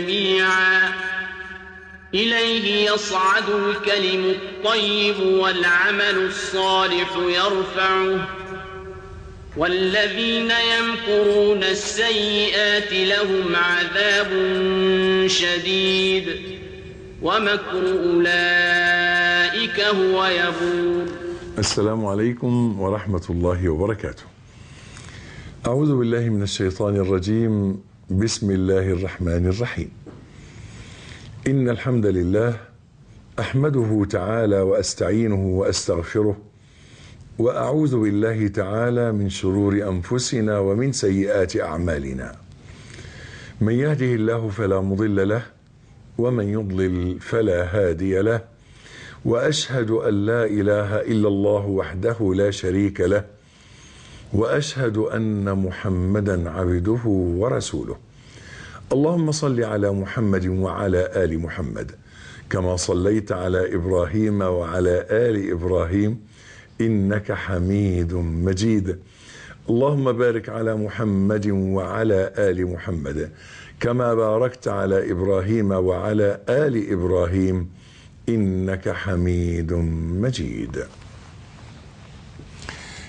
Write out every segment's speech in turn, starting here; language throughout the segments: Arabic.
جميعا إليه يصعد الكلم الطيب والعمل الصالح يرفعه والذين يمكرون السيئات لهم عذاب شديد ومكر أولئك هو يبور السلام عليكم ورحمة الله وبركاته أعوذ بالله من الشيطان الرجيم بسم الله الرحمن الرحيم ان الحمد لله احمده تعالى واستعينه واستغفره واعوذ بالله تعالى من شرور انفسنا ومن سيئات اعمالنا من يهده الله فلا مضل له ومن يضلل فلا هادي له واشهد ان لا اله الا الله وحده لا شريك له واشهد ان محمدا عبده ورسوله اللهم صل على محمد وعلى ال محمد كما صليت على ابراهيم وعلى ال ابراهيم انك حميد مجيد اللهم بارك على محمد وعلى ال محمد كما باركت على ابراهيم وعلى ال ابراهيم انك حميد مجيد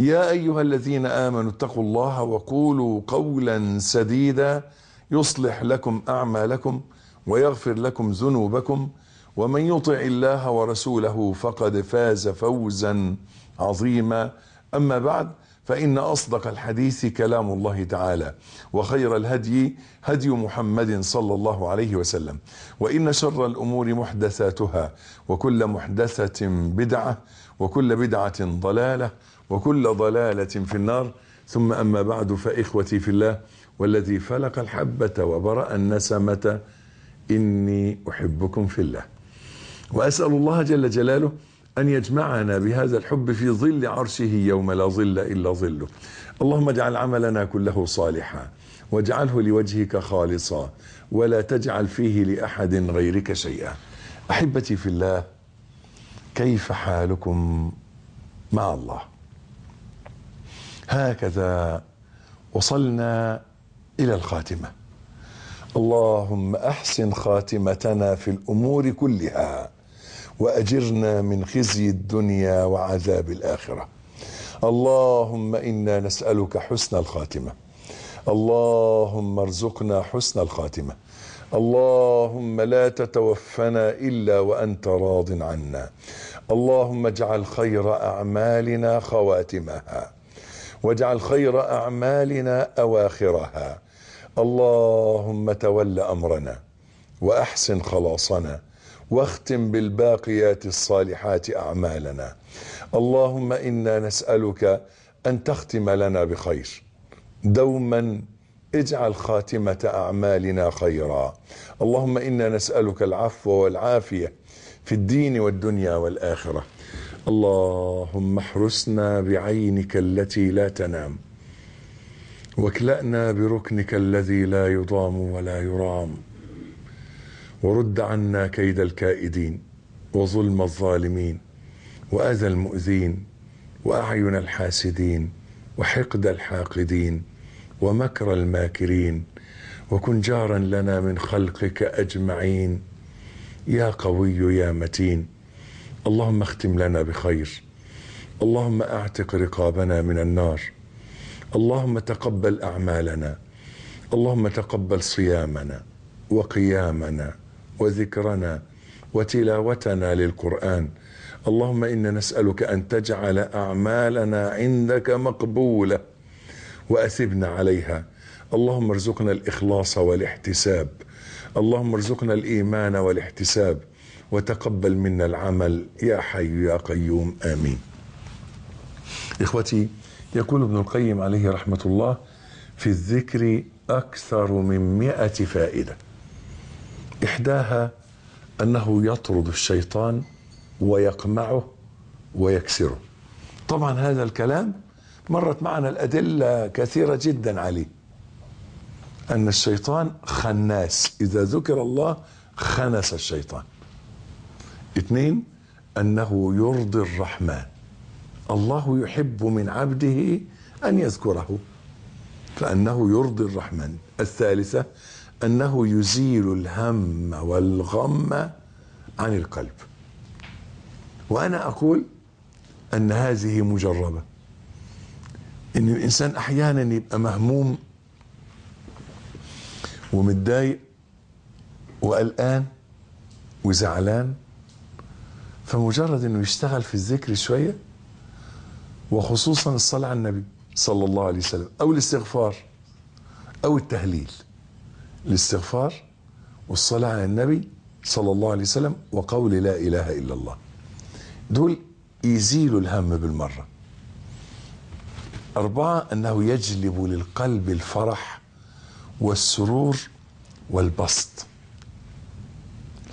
يا ايها الذين امنوا اتقوا الله وقولوا قولا سديدا يصلح لكم اعمالكم ويغفر لكم ذنوبكم ومن يطع الله ورسوله فقد فاز فوزا عظيما اما بعد فان اصدق الحديث كلام الله تعالى وخير الهدي هدي محمد صلى الله عليه وسلم وان شر الامور محدثاتها وكل محدثه بدعه وكل بدعه ضلاله وكل ضلالة في النار ثم أما بعد فإخوتي في الله والذي فلق الحبة وبرأ النسمة إني أحبكم في الله وأسأل الله جل جلاله أن يجمعنا بهذا الحب في ظل عرشه يوم لا ظل إلا ظله اللهم اجعل عملنا كله صالحا واجعله لوجهك خالصا ولا تجعل فيه لأحد غيرك شيئا أحبتي في الله كيف حالكم مع الله هكذا وصلنا الى الخاتمه اللهم احسن خاتمتنا في الامور كلها واجرنا من خزي الدنيا وعذاب الاخره اللهم انا نسالك حسن الخاتمه اللهم ارزقنا حسن الخاتمه اللهم لا تتوفنا الا وانت راض عنا اللهم اجعل خير اعمالنا خواتمها واجعل خير اعمالنا اواخرها اللهم تول امرنا واحسن خلاصنا واختم بالباقيات الصالحات اعمالنا اللهم انا نسالك ان تختم لنا بخير دوما اجعل خاتمه اعمالنا خيرا اللهم انا نسالك العفو والعافيه في الدين والدنيا والاخره اللهم احرسنا بعينك التي لا تنام واكلأنا بركنك الذي لا يضام ولا يرام ورد عنا كيد الكائدين وظلم الظالمين وأذى المؤذين وأعين الحاسدين وحقد الحاقدين ومكر الماكرين وكن جارا لنا من خلقك أجمعين يا قوي يا متين اللهم اختم لنا بخير اللهم اعتق رقابنا من النار اللهم تقبل اعمالنا اللهم تقبل صيامنا وقيامنا وذكرنا وتلاوتنا للقران اللهم انا نسالك ان تجعل اعمالنا عندك مقبوله واثبنا عليها اللهم ارزقنا الاخلاص والاحتساب اللهم ارزقنا الايمان والاحتساب وتقبل منا العمل يا حي يا قيوم امين. اخوتي يقول ابن القيم عليه رحمه الله في الذكر اكثر من مئة فائده. احداها انه يطرد الشيطان ويقمعه ويكسره. طبعا هذا الكلام مرت معنا الادله كثيره جدا عليه. ان الشيطان خناس، اذا ذكر الله خنس الشيطان. اثنين انه يرضي الرحمن الله يحب من عبده ان يذكره فانه يرضي الرحمن الثالثه انه يزيل الهم والغم عن القلب وانا اقول ان هذه مجربه ان الانسان احيانا يبقى مهموم ومتضايق وقلقان وزعلان فمجرد انه يشتغل في الذكر شويه وخصوصا الصلاه على النبي صلى الله عليه وسلم او الاستغفار او التهليل الاستغفار والصلاه على النبي صلى الله عليه وسلم وقول لا اله الا الله دول يزيلوا الهم بالمره أربعة أنه يجلب للقلب الفرح والسرور والبسط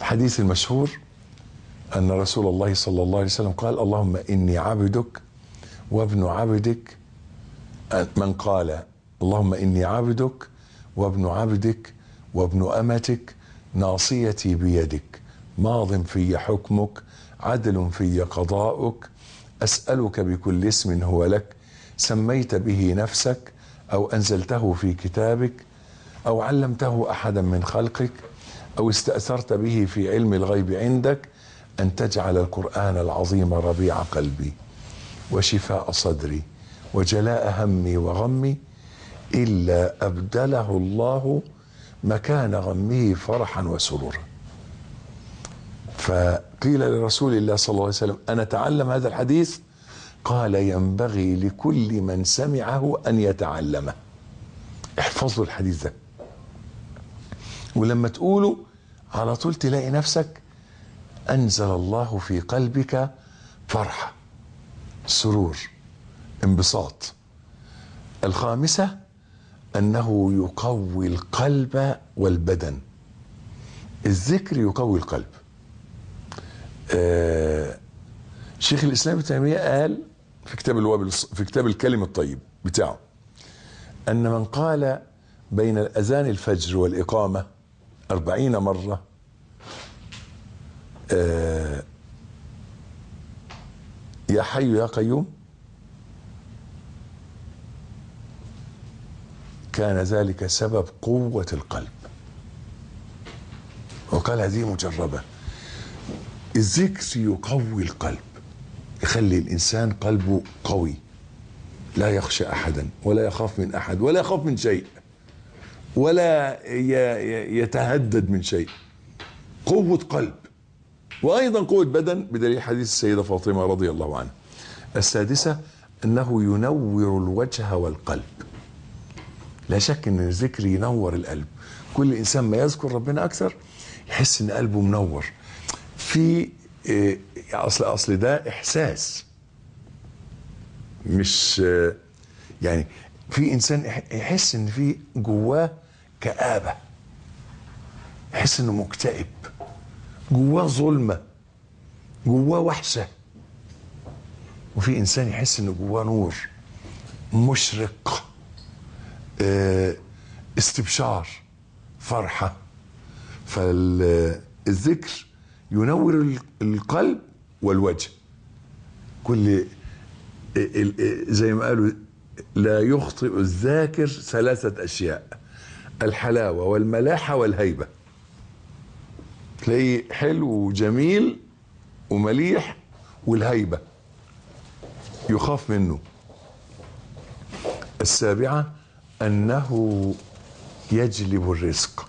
الحديث المشهور أن رسول الله صلى الله عليه وسلم قال اللهم إني عبدك وابن عبدك من قال اللهم إني عبدك وابن عبدك وابن أمتك ناصيتي بيدك ماض في حكمك عدل في قضاؤك أسألك بكل اسم هو لك سميت به نفسك أو أنزلته في كتابك أو علمته أحدا من خلقك أو استأثرت به في علم الغيب عندك أن تجعل القرآن العظيم ربيع قلبي وشفاء صدري وجلاء همي وغمي إلا أبدله الله مكان غمه فرحا وسرورا فقيل لرسول الله صلى الله عليه وسلم أنا تعلم هذا الحديث قال ينبغي لكل من سمعه أن يتعلمه احفظوا الحديث ده ولما تقوله على طول تلاقي نفسك انزل الله في قلبك فرحه سرور انبساط الخامسه انه يقوي القلب والبدن الذكر يقوي القلب آه شيخ الاسلام ابن تيميه قال في كتاب الوابل في كتاب الكلم الطيب بتاعه ان من قال بين الاذان الفجر والاقامه أربعين مرة آه، يا حي يا قيوم كان ذلك سبب قوة القلب وقال هذه مجربة الذكر يقوي القلب يخلي الإنسان قلبه قوي لا يخشى أحدا ولا يخاف من أحد ولا يخاف من شيء ولا يتهدد من شيء قوة قلب وأيضا قوة بدن بدليل حديث السيدة فاطمة رضي الله عنها السادسة أنه ينور الوجه والقلب لا شك أن الذكر ينور القلب كل إنسان ما يذكر ربنا أكثر يحس أن قلبه منور في آه، أصل أصل ده إحساس مش آه، يعني في إنسان يحس أن في جواه كآبة يحس أنه مكتئب جواه ظلمه جواه وحشه وفي انسان يحس ان جواه نور مشرق آه، استبشار فرحه فالذكر ينور القلب والوجه كل زي ما قالوا لا يخطئ الذاكر ثلاثه اشياء الحلاوه والملاحه والهيبه تلاقيه حلو وجميل ومليح والهيبة يخاف منه السابعة أنه يجلب الرزق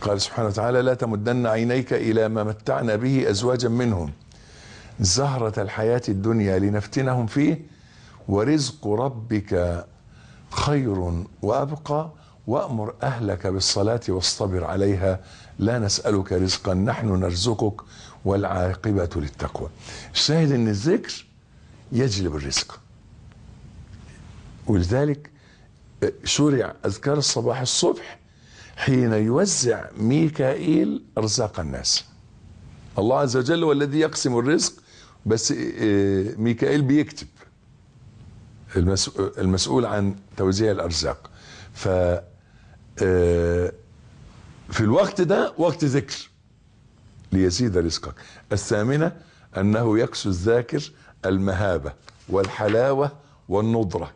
قال سبحانه وتعالى لا تمدن عينيك إلى ما متعنا به أزواجا منهم زهرة الحياة الدنيا لنفتنهم فيه ورزق ربك خير وأبقى وأمر أهلك بالصلاة واصطبر عليها لا نسألك رزقا نحن نرزقك والعاقبة للتقوى الشاهد أن الذكر يجلب الرزق ولذلك شرع أذكار الصباح الصبح حين يوزع ميكائيل أرزاق الناس الله عز وجل هو الذي يقسم الرزق بس آه، ميكائيل بيكتب المسؤول عن توزيع الأرزاق ف آه، في الوقت ده وقت ذكر ليزيد رزقك الثامنة أنه يكسو الذاكر المهابة والحلاوة والندرة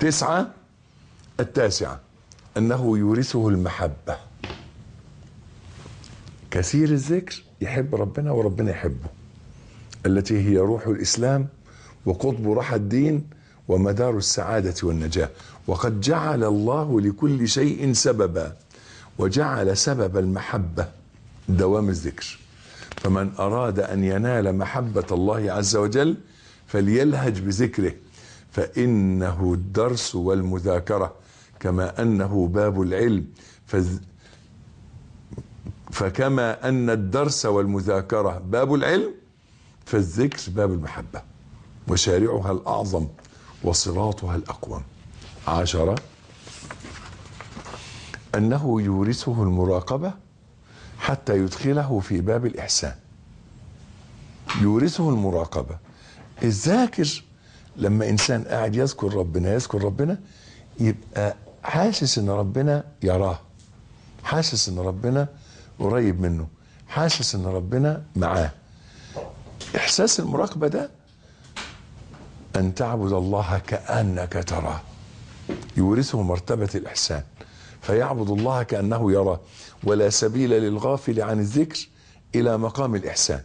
تسعة التاسعة أنه يورثه المحبة كثير الذكر يحب ربنا وربنا يحبه التي هي روح الإسلام وقطب راحة الدين ومدار السعادة والنجاة وقد جعل الله لكل شيء سببا وجعل سبب المحبة دوام الذكر فمن أراد أن ينال محبة الله عز وجل فليلهج بذكره فإنه الدرس والمذاكرة كما أنه باب العلم فكما أن الدرس والمذاكرة باب العلم فالذكر باب المحبة وشارعها الأعظم وصراطها الأقوم عشرة أنه يورثه المراقبة حتى يدخله في باب الإحسان يورثه المراقبة الذاكر لما إنسان قاعد يذكر ربنا يذكر ربنا يبقى حاسس إن ربنا يراه حاسس إن ربنا قريب منه حاسس إن ربنا معاه إحساس المراقبة ده أن تعبد الله كأنك تراه يورثه مرتبة الإحسان فيعبد الله كأنه يراه ولا سبيل للغافل عن الذكر إلى مقام الإحسان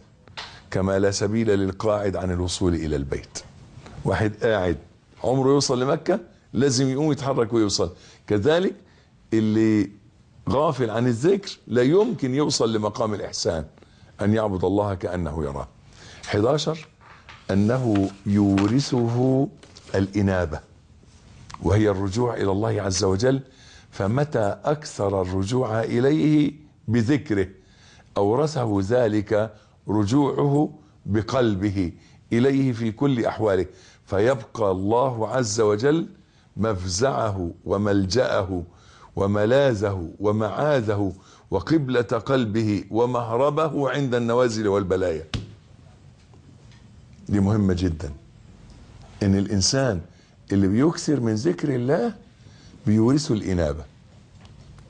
كما لا سبيل للقاعد عن الوصول إلى البيت واحد قاعد عمره يوصل لمكة لازم يقوم يتحرك ويوصل كذلك اللي غافل عن الذكر لا يمكن يوصل لمقام الإحسان أن يعبد الله كأنه يراه 11 أنه يورثه الإنابة وهي الرجوع إلى الله عز وجل فمتى أكثر الرجوع إليه بذكره أورثه ذلك رجوعه بقلبه إليه في كل أحواله فيبقى الله عز وجل مفزعه وملجأه وملاذه ومعاذه وقبلة قلبه ومهربه عند النوازل والبلايا دي مهمة جدا ان الانسان اللي بيكثر من ذكر الله بيورثه الانابة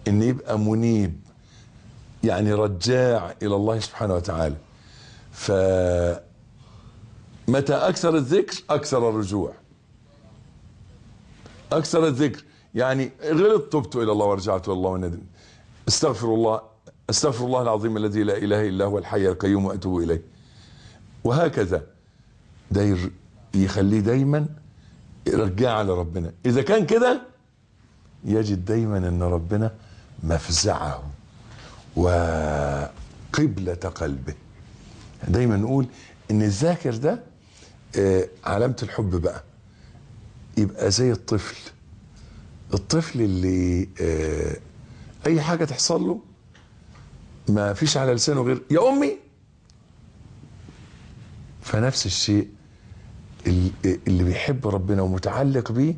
ان يبقى منيب يعني رجاع الى الله سبحانه وتعالى ف متى اكثر الذكر اكثر الرجوع اكثر الذكر يعني غلط تبت الى الله ورجعت الى الله وندم استغفر الله استغفر الله العظيم الذي لا اله الا هو الحي القيوم واتوب اليه وهكذا ده يخليه دايما على لربنا اذا كان كده يجد دايما ان ربنا مفزعه وقبلة قلبه دايما نقول ان الذاكر ده آه، علامة الحب بقى يبقى زي الطفل الطفل اللي آه، اي حاجة تحصل له ما فيش على لسانه غير يا امي فنفس الشيء اللي بيحب ربنا ومتعلق بيه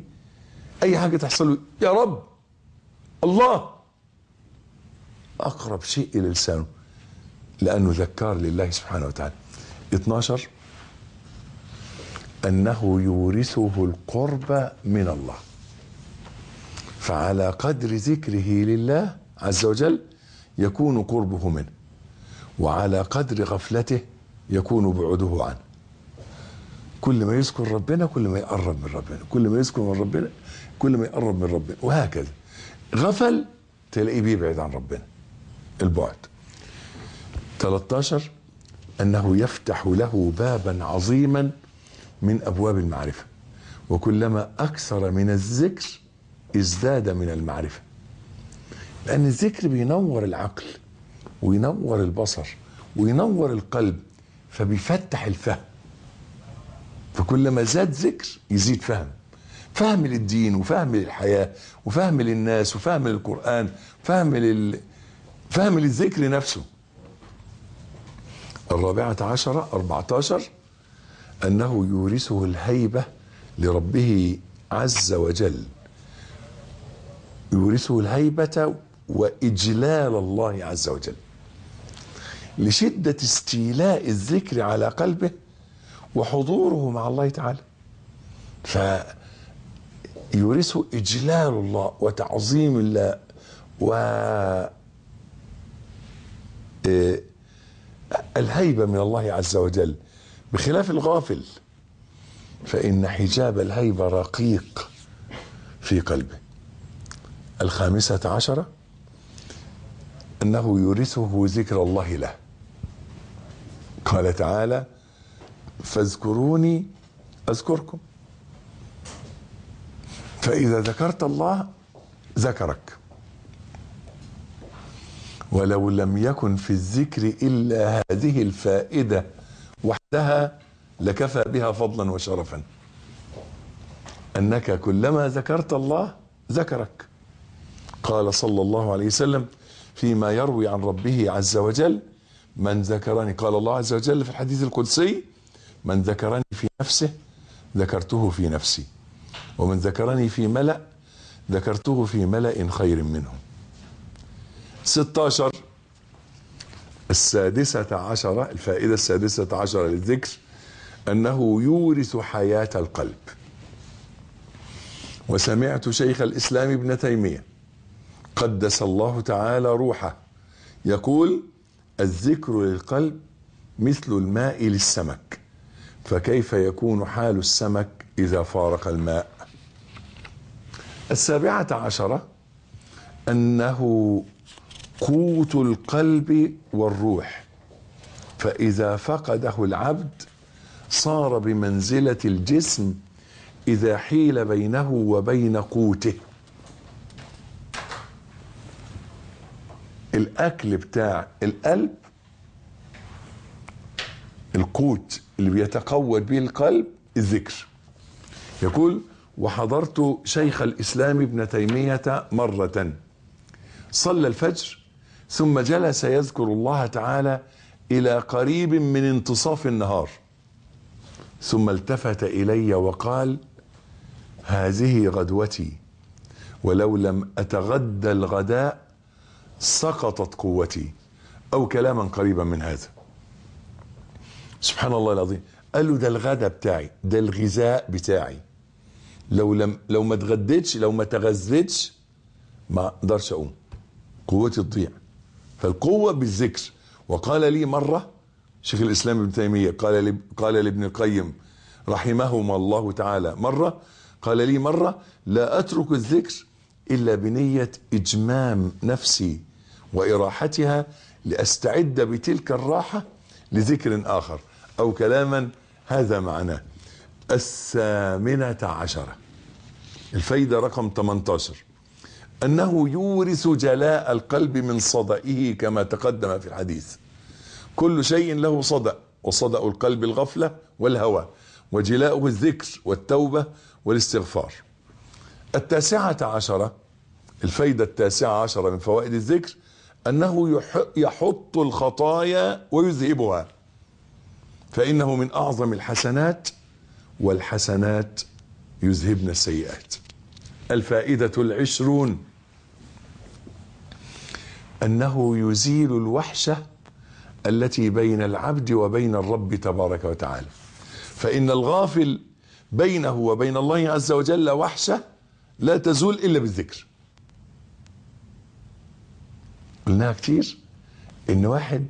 اي حاجه تحصل له يا رب الله اقرب شيء الى لسانه لانه ذكار لله سبحانه وتعالى 12 انه يورثه القرب من الله فعلى قدر ذكره لله عز وجل يكون قربه منه وعلى قدر غفلته يكون بعده عنه كل ما يذكر ربنا كل ما يقرب من ربنا كل ما يذكر من ربنا كل ما يقرب من ربنا وهكذا غفل تلاقيه بيبعد عن ربنا البعد 13 انه يفتح له بابا عظيما من ابواب المعرفه وكلما اكثر من الذكر ازداد من المعرفه لان الذكر بينور العقل وينور البصر وينور القلب فبيفتح الفهم فكل ما زاد ذكر يزيد فهم فهم للدين وفهم للحياة وفهم للناس وفهم للقرآن فهم لل... فهم للذكر نفسه الرابعة عشرة أربعة عشر أنه يورثه الهيبة لربه عز وجل يورثه الهيبة وإجلال الله عز وجل لشدة استيلاء الذكر على قلبه وحضوره مع الله تعالى فيورثه إجلال الله وتعظيم الله و الهيبة من الله عز وجل بخلاف الغافل فإن حجاب الهيبة رقيق في قلبه الخامسة عشرة أنه يورثه ذكر الله له قال تعالى فاذكروني اذكركم فاذا ذكرت الله ذكرك ولو لم يكن في الذكر الا هذه الفائده وحدها لكفى بها فضلا وشرفا انك كلما ذكرت الله ذكرك قال صلى الله عليه وسلم فيما يروي عن ربه عز وجل من ذكرني قال الله عز وجل في الحديث القدسي من ذكرني في نفسه ذكرته في نفسي ومن ذكرني في ملأ ذكرته في ملأ خير منهم 16 السادسة عشرة الفائدة السادسة عشرة للذكر أنه يورث حياة القلب وسمعت شيخ الإسلام ابن تيمية قدس الله تعالى روحه يقول الذكر للقلب مثل الماء للسمك فكيف يكون حال السمك إذا فارق الماء السابعة عشرة أنه قوت القلب والروح فإذا فقده العبد صار بمنزلة الجسم إذا حيل بينه وبين قوته الأكل بتاع القلب القوت اللي بيتقوت به القلب الذكر يقول وحضرت شيخ الإسلام ابن تيمية مرة صلى الفجر ثم جلس يذكر الله تعالى إلى قريب من انتصاف النهار ثم التفت إلي وقال هذه غدوتي ولو لم أتغدى الغداء سقطت قوتي أو كلاما قريبا من هذا سبحان الله العظيم قال له ده الغداء بتاعي ده الغذاء بتاعي لو لم لو ما اتغديتش لو ما تغذيتش ما اقدرش اقوم قوتي تضيع فالقوه بالذكر وقال لي مره شيخ الاسلام ابن تيميه قال لي قال لابن القيم رحمهما الله تعالى مره قال لي مره لا اترك الذكر الا بنيه اجمام نفسي واراحتها لاستعد بتلك الراحه لذكر اخر أو كلاما هذا معناه الثامنة عشرة الفايدة رقم 18 أنه يورث جلاء القلب من صدئه كما تقدم في الحديث كل شيء له صدأ وصدأ القلب الغفلة والهوى وجلاؤه الذكر والتوبة والاستغفار التاسعة عشرة الفايدة التاسعة عشرة من فوائد الذكر أنه يحط الخطايا ويذهبها فإنه من أعظم الحسنات والحسنات يذهبن السيئات الفائدة العشرون أنه يزيل الوحشة التي بين العبد وبين الرب تبارك وتعالى فإن الغافل بينه وبين الله عز وجل وحشة لا تزول إلا بالذكر قلناها كثير إن واحد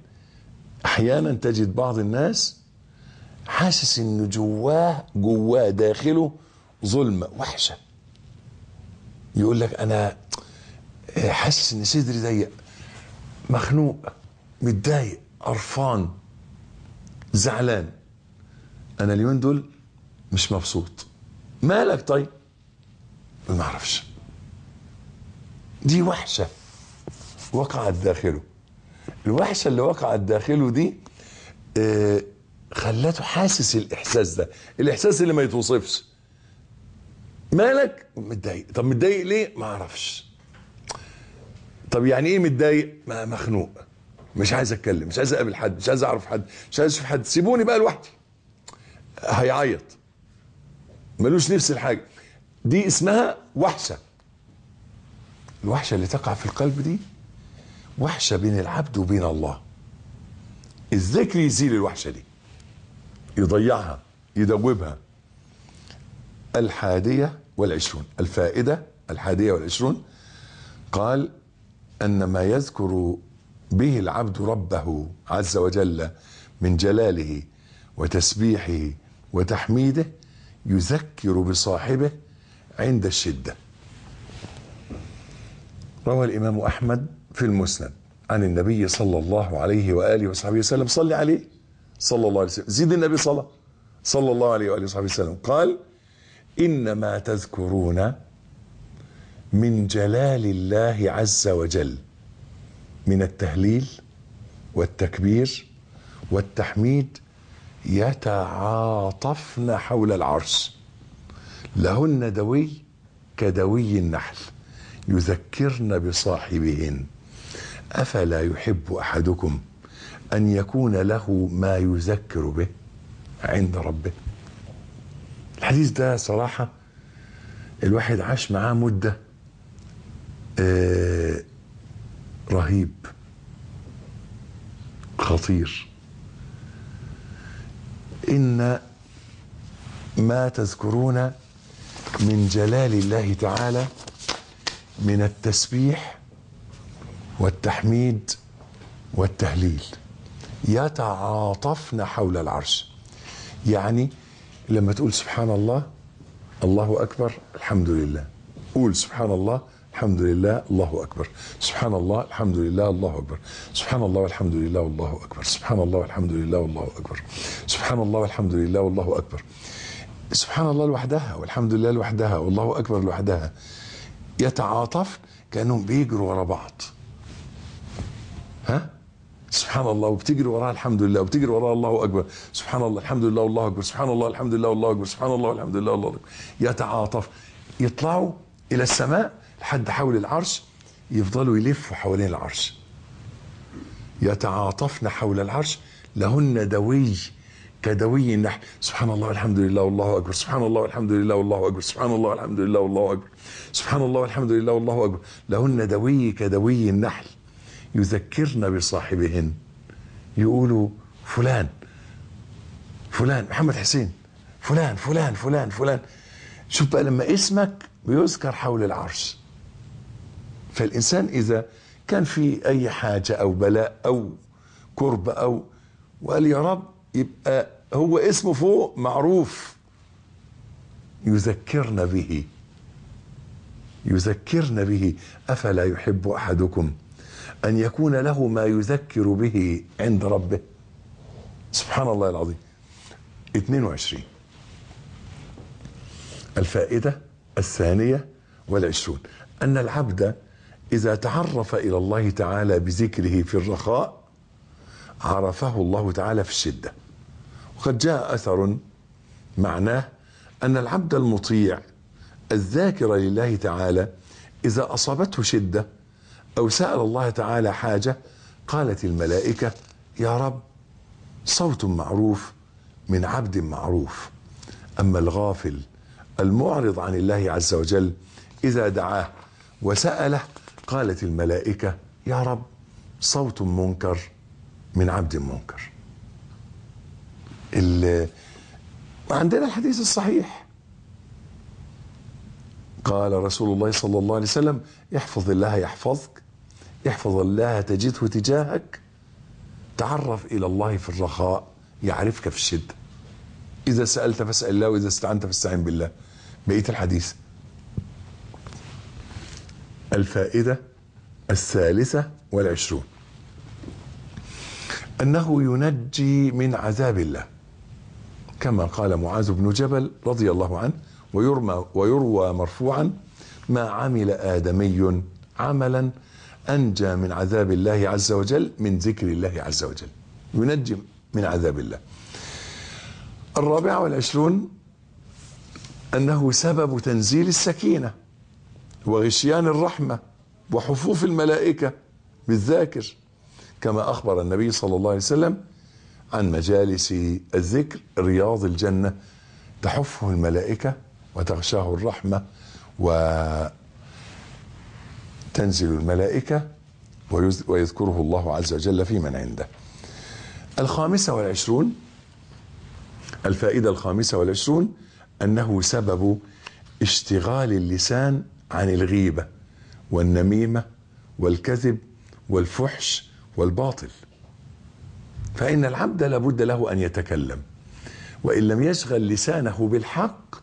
أحيانا تجد بعض الناس حاسس ان جواه جواه داخله ظلمه وحشه يقول لك انا حاسس ان صدري ضيق مخنوق متضايق قرفان زعلان انا اليومين دول مش مبسوط مالك طيب ما اعرفش دي وحشه وقعت داخله الوحشه اللي وقعت داخله دي آه خلته حاسس الاحساس ده الاحساس اللي ما يتوصفش مالك متضايق طب متضايق ليه ما اعرفش طب يعني ايه متضايق ما مخنوق مش عايز اتكلم مش عايز اقابل حد مش عايز اعرف حد مش عايز اشوف حد سيبوني بقى لوحدي هيعيط ملوش نفس الحاجه دي اسمها وحشه الوحشه اللي تقع في القلب دي وحشه بين العبد وبين الله الذكر يزيل الوحشه دي يضيعها يدوبها الحادية والعشرون الفائدة الحادية والعشرون قال أن ما يذكر به العبد ربه عز وجل من جلاله وتسبيحه وتحميده يذكر بصاحبه عند الشدة روى الإمام أحمد في المسند عن النبي صلى الله عليه وآله وصحبه وسلم صل عليه صلى الله عليه وسلم زيد النبي صلى صلى الله عليه وآله وصحبه وسلم قال إنما تذكرون من جلال الله عز وجل من التهليل والتكبير والتحميد يتعاطفن حول العرش لهن دوي كدوي النحل يذكرن بصاحبهن افلا يحب احدكم أن يكون له ما يذكر به عند ربه الحديث ده صراحة الواحد عاش معاه مدة آه رهيب خطير إن ما تذكرون من جلال الله تعالى من التسبيح والتحميد والتهليل يتعاطفن حول العرش يعني لما تقول سبحان الله الله أكبر الحمد لله قول سبحان الله الحمد لله الله أكبر سبحان الله الحمد لله الله أكبر سبحان الله والحمد لله والله أكبر سبحان الله والحمد لله والله أكبر سبحان الله والحمد لله والله أكبر سبحان الله لوحدها والحمد لله لوحدها والله أكبر لوحدها يتعاطف كأنهم بيجروا ورا بعض ها سبحان الله وبتجري وراها الحمد لله وبتجري وراها الله اكبر سبحان الله الحمد لله والله اكبر سبحان الله الحمد لله والله اكبر سبحان الله الحمد لله والله اكبر يتعاطف يطلعوا الى السماء لحد حول العرش يفضلوا يلفوا حوالين العرش يتعاطفن حول العرش لهن دوي كدوي النحل سبحان الله الحمد لله والله اكبر سبحان الله الحمد لله والله اكبر سبحان الله الحمد لله والله اكبر سبحان الله الحمد لله والله اكبر لهن دوي كدوي النحل يذكرنا بصاحبهن يقولوا فلان فلان محمد حسين فلان فلان فلان فلان شوف بقى لما اسمك بيذكر حول العرش فالإنسان إذا كان في أي حاجة أو بلاء أو كرب أو وقال يا رب يبقى هو اسمه فوق معروف يذكرنا به يذكرنا به أفلا يحب أحدكم أن يكون له ما يذكر به عند ربه سبحان الله العظيم 22 الفائدة الثانية والعشرون أن العبد إذا تعرف إلى الله تعالى بذكره في الرخاء عرفه الله تعالى في الشدة وقد جاء أثر معناه أن العبد المطيع الذاكر لله تعالى إذا أصابته شدة أو سأل الله تعالى حاجة قالت الملائكة يا رب صوت معروف من عبد معروف أما الغافل المعرض عن الله عز وجل إذا دعاه وسأله قالت الملائكة يا رب صوت منكر من عبد منكر عندنا الحديث الصحيح قال رسول الله صلى الله عليه وسلم احفظ الله يحفظك احفظ الله تجده تجاهك تعرف إلى الله في الرخاء يعرفك في الشدة إذا سألت فاسأل الله وإذا استعنت فاستعن بالله بقيت الحديث الفائدة الثالثة والعشرون أنه ينجي من عذاب الله كما قال معاذ بن جبل رضي الله عنه ويرمى ويروى مرفوعا ما عمل آدمي عملا أنجى من عذاب الله عز وجل من ذكر الله عز وجل ينجي من عذاب الله الرابعة والعشرون أنه سبب تنزيل السكينة وغشيان الرحمة وحفوف الملائكة بالذاكر كما أخبر النبي صلى الله عليه وسلم عن مجالس الذكر رياض الجنة تحفه الملائكة وتغشاه الرحمة و تنزل الملائكة ويذكره الله عز وجل في من عنده الخامسة والعشرون الفائدة الخامسة والعشرون أنه سبب اشتغال اللسان عن الغيبة والنميمة والكذب والفحش والباطل فإن العبد لابد له أن يتكلم وإن لم يشغل لسانه بالحق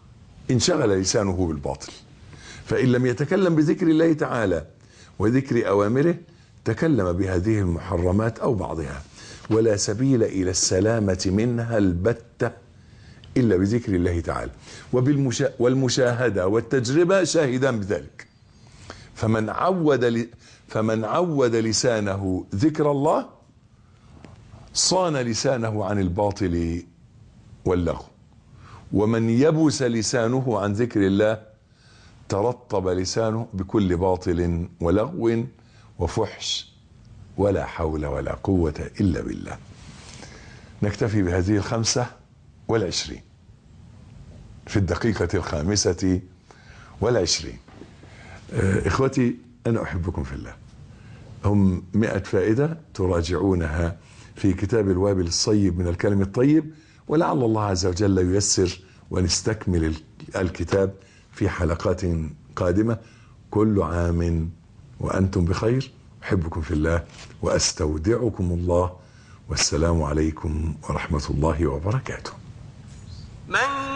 انشغل لسانه بالباطل فإن لم يتكلم بذكر الله تعالى وذكر أوامره تكلم بهذه المحرمات أو بعضها ولا سبيل إلى السلامة منها البتة إلا بذكر الله تعالى وبالمشا... والمشاهدة والتجربة شاهدا بذلك فمن عود ل... فمن عود لسانه ذكر الله صان لسانه عن الباطل واللغو ومن يبس لسانه عن ذكر الله ترطب لسانه بكل باطل ولغو وفحش ولا حول ولا قوة إلا بالله نكتفي بهذه الخمسة والعشرين في الدقيقة الخامسة والعشرين آه، إخوتي أنا أحبكم في الله هم مئة فائدة تراجعونها في كتاب الوابل الصيب من الكلم الطيب ولعل الله عز وجل ييسر ونستكمل الكتاب في حلقات قادمة كل عام وأنتم بخير أحبكم في الله وأستودعكم الله والسلام عليكم ورحمة الله وبركاته من